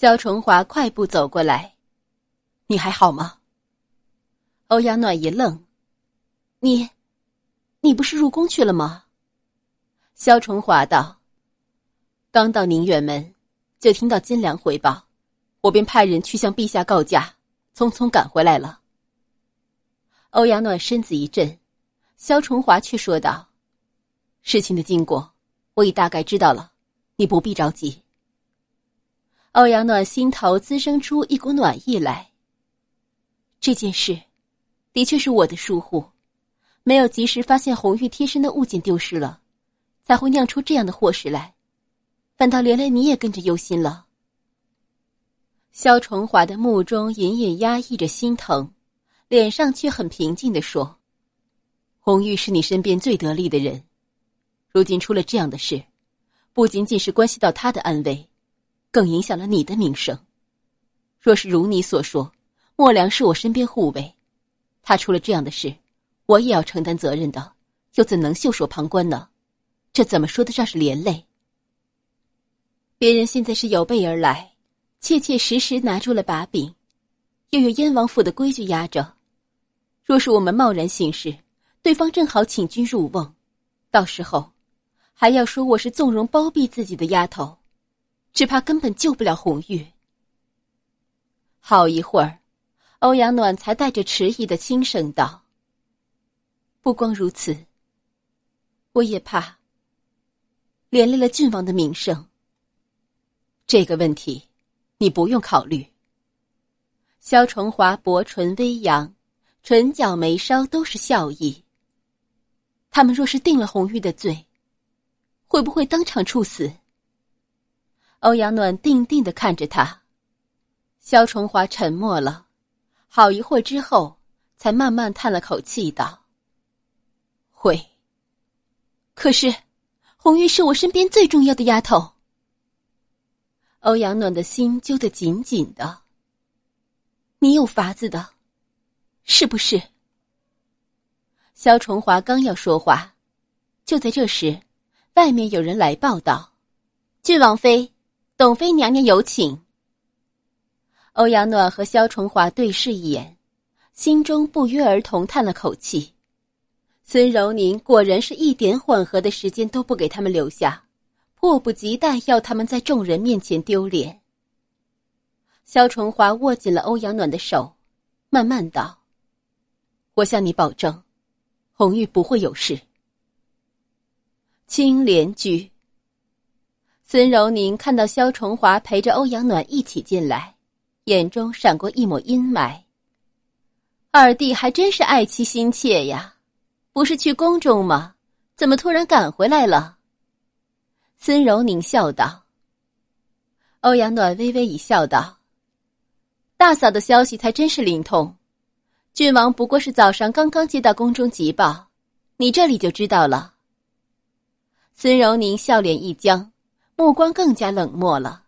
萧崇华快步走过来，你还好吗？欧阳暖一愣，你，你不是入宫去了吗？萧崇华道：“刚到宁远门，就听到金良回报，我便派人去向陛下告假，匆匆赶回来了。”欧阳暖身子一震，萧崇华却说道：“事情的经过，我已大概知道了，你不必着急。”欧阳暖心头滋生出一股暖意来。这件事，的确是我的疏忽，没有及时发现红玉贴身的物件丢失了，才会酿出这样的祸事来，反倒连累你也跟着忧心了。萧崇华的目中隐隐压抑着心疼，脸上却很平静的说：“红玉是你身边最得力的人，如今出了这样的事，不仅仅是关系到他的安危。”更影响了你的名声。若是如你所说，莫良是我身边护卫，他出了这样的事，我也要承担责任的，又怎能袖手旁观呢？这怎么说得上是连累？别人现在是有备而来，切切实实拿住了把柄，又有燕王府的规矩压着。若是我们贸然行事，对方正好请君入瓮，到时候还要说我是纵容包庇自己的丫头。只怕根本救不了红玉。好一会儿，欧阳暖才带着迟疑的轻声道：“不光如此，我也怕连累了郡王的名声。这个问题，你不用考虑。”萧崇华薄唇微扬，唇角眉梢都是笑意。他们若是定了红玉的罪，会不会当场处死？欧阳暖定定的看着他，萧崇华沉默了，好一会儿之后，才慢慢叹了口气道：“会。可是，红玉是我身边最重要的丫头。”欧阳暖的心揪得紧紧的。“你有法子的，是不是？”萧崇华刚要说话，就在这时，外面有人来报道：“郡王妃。”董妃娘娘有请。欧阳暖和萧崇华对视一眼，心中不约而同叹了口气。孙柔宁果然是一点缓和的时间都不给他们留下，迫不及待要他们在众人面前丢脸。萧崇华握紧了欧阳暖的手，慢慢道：“我向你保证，红玉不会有事。”青莲居。孙柔宁看到肖崇华陪着欧阳暖一起进来，眼中闪过一抹阴霾。二弟还真是爱妻心切呀，不是去宫中吗？怎么突然赶回来了？孙柔宁笑道。欧阳暖微微一笑，道：“大嫂的消息才真是灵通，郡王不过是早上刚刚接到宫中急报，你这里就知道了。”孙柔宁笑脸一僵。目光更加冷漠了。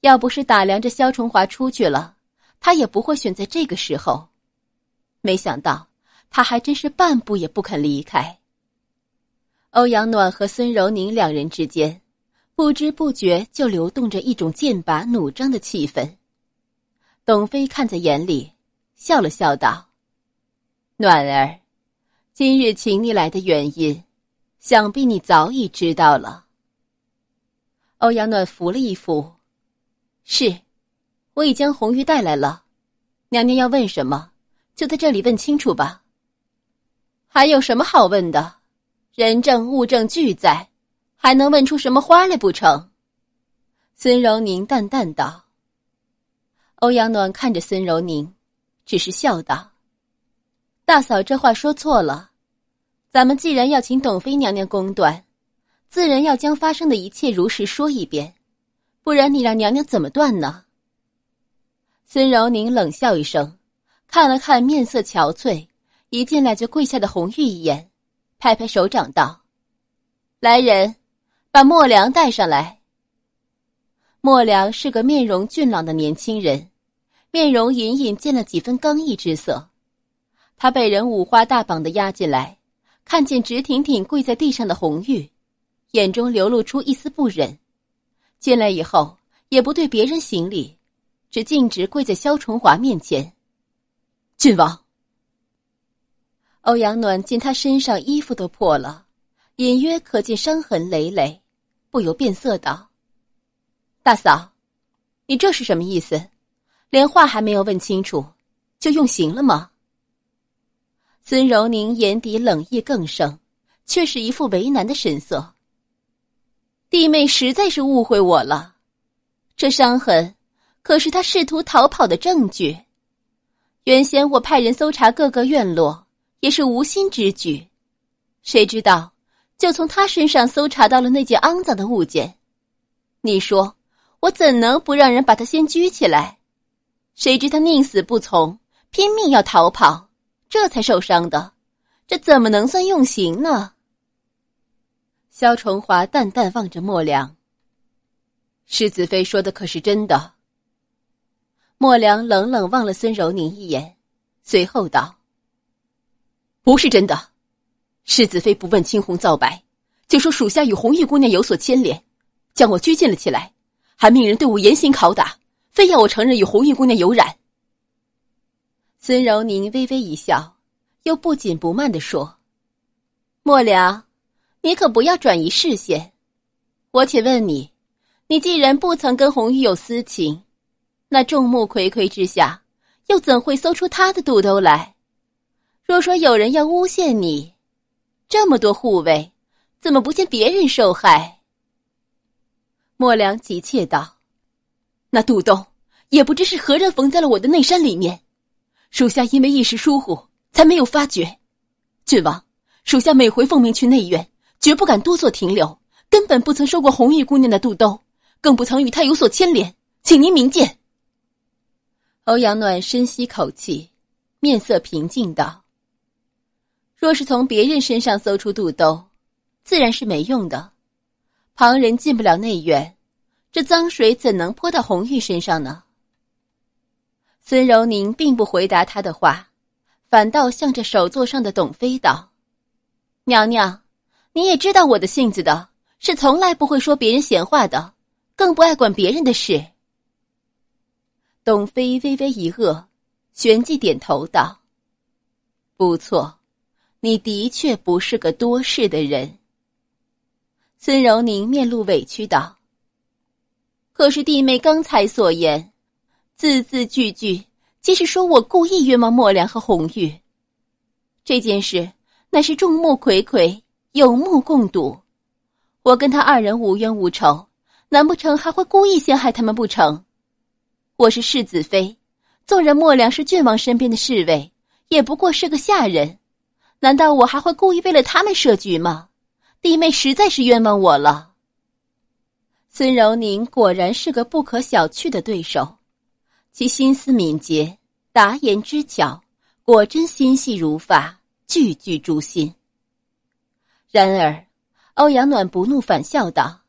要不是打量着肖崇华出去了，他也不会选在这个时候。没想到他还真是半步也不肯离开。欧阳暖和孙柔宁两人之间，不知不觉就流动着一种剑拔弩张的气氛。董飞看在眼里，笑了笑道：“暖儿，今日请你来的原因，想必你早已知道了。”欧阳暖扶了一扶，是，我已将红玉带来了，娘娘要问什么，就在这里问清楚吧。还有什么好问的？人证物证俱在，还能问出什么花来不成？孙柔宁淡淡道。欧阳暖看着孙柔宁，只是笑道：“大嫂这话说错了，咱们既然要请董妃娘娘公断。”自然要将发生的一切如实说一遍，不然你让娘娘怎么断呢？孙柔宁冷笑一声，看了看面色憔悴、一进来就跪下的红玉一眼，拍拍手掌道：“来人，把莫良带上来。”莫良是个面容俊朗的年轻人，面容隐隐见了几分刚毅之色。他被人五花大绑的押进来，看见直挺挺跪在地上的红玉。眼中流露出一丝不忍，进来以后也不对别人行礼，只径直跪在萧崇华面前。郡王，欧阳暖见他身上衣服都破了，隐约可见伤痕累累，不由变色道：“大嫂，你这是什么意思？连话还没有问清楚，就用刑了吗？”孙柔宁眼底冷意更盛，却是一副为难的神色。弟妹实在是误会我了，这伤痕可是他试图逃跑的证据。原先我派人搜查各个院落，也是无心之举，谁知道就从他身上搜查到了那件肮脏的物件。你说我怎能不让人把他先拘起来？谁知他宁死不从，拼命要逃跑，这才受伤的。这怎么能算用刑呢？萧崇华淡淡望着莫良。世子妃说的可是真的？莫良冷冷望了孙柔宁一眼，随后道：“不是真的。世子妃不问青红皂白，就说属下与红玉姑娘有所牵连，将我拘禁了起来，还命人对我严刑拷打，非要我承认与红玉姑娘有染。”孙柔宁微微一笑，又不紧不慢地说：“莫良。”你可不要转移视线，我且问你：你既然不曾跟红玉有私情，那众目睽睽之下，又怎会搜出她的肚兜来？若说有人要诬陷你，这么多护卫，怎么不见别人受害？莫良急切道：“那肚兜也不知是何人缝在了我的内衫里面，属下因为一时疏忽，才没有发觉。郡王，属下每回奉命去内院。”绝不敢多做停留，根本不曾收过红玉姑娘的肚兜，更不曾与她有所牵连，请您明鉴。欧阳暖深吸口气，面色平静道：“若是从别人身上搜出肚兜，自然是没用的。旁人进不了内院，这脏水怎能泼到红玉身上呢？”孙柔宁并不回答他的话，反倒向着手座上的董妃道：“娘娘。”你也知道我的性子的，是从来不会说别人闲话的，更不爱管别人的事。董妃微微一愕，旋即点头道：“不错，你的确不是个多事的人。”孙柔宁面露委屈道：“可是弟妹刚才所言，字字句句皆是说我故意冤枉莫良和红玉，这件事乃是众目睽睽。”有目共睹，我跟他二人无冤无仇，难不成还会故意陷害他们不成？我是世子妃，纵然莫良是郡王身边的侍卫，也不过是个下人，难道我还会故意为了他们设局吗？弟妹实在是冤枉我了。孙柔宁果然是个不可小觑的对手，其心思敏捷，达言之巧，果真心细如发，句句诛心。然而，欧阳暖不怒反笑道：“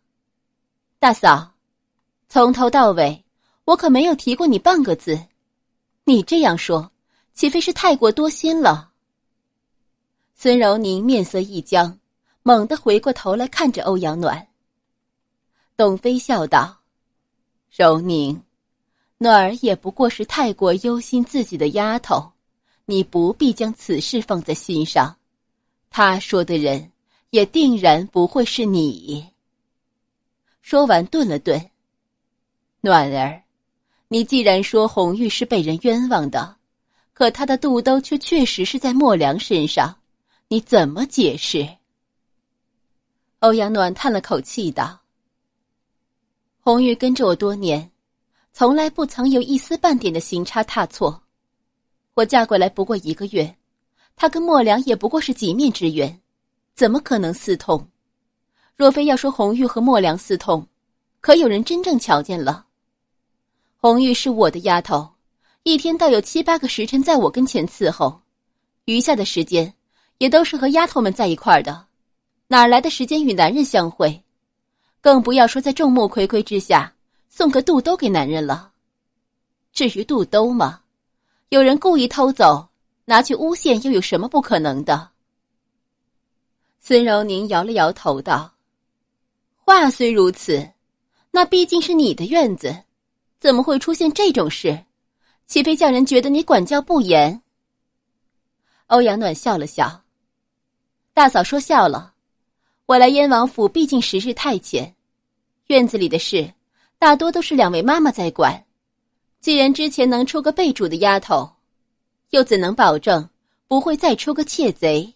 大嫂，从头到尾，我可没有提过你半个字，你这样说，岂非是太过多心了？”孙柔宁面色一僵，猛地回过头来看着欧阳暖。董飞笑道：“柔宁，暖儿也不过是太过忧心自己的丫头，你不必将此事放在心上。他说的人。”也定然不会是你。说完，顿了顿。暖儿，你既然说红玉是被人冤枉的，可她的肚兜却确实是在莫良身上，你怎么解释？欧阳暖叹了口气道：“红玉跟着我多年，从来不曾有一丝半点的行差踏错。我嫁过来不过一个月，她跟莫良也不过是几面之缘。”怎么可能私通？若非要说红玉和莫良私通，可有人真正瞧见了？红玉是我的丫头，一天倒有七八个时辰在我跟前伺候，余下的时间也都是和丫头们在一块儿的，哪来的时间与男人相会？更不要说在众目睽睽之下送个肚兜给男人了。至于肚兜嘛，有人故意偷走，拿去诬陷，又有什么不可能的？孙柔宁摇了摇头，道：“话虽如此，那毕竟是你的院子，怎么会出现这种事？岂非叫人觉得你管教不严？”欧阳暖笑了笑：“大嫂说笑了，我来燕王府毕竟时日太浅，院子里的事大多都是两位妈妈在管。既然之前能出个被主的丫头，又怎能保证不会再出个窃贼？”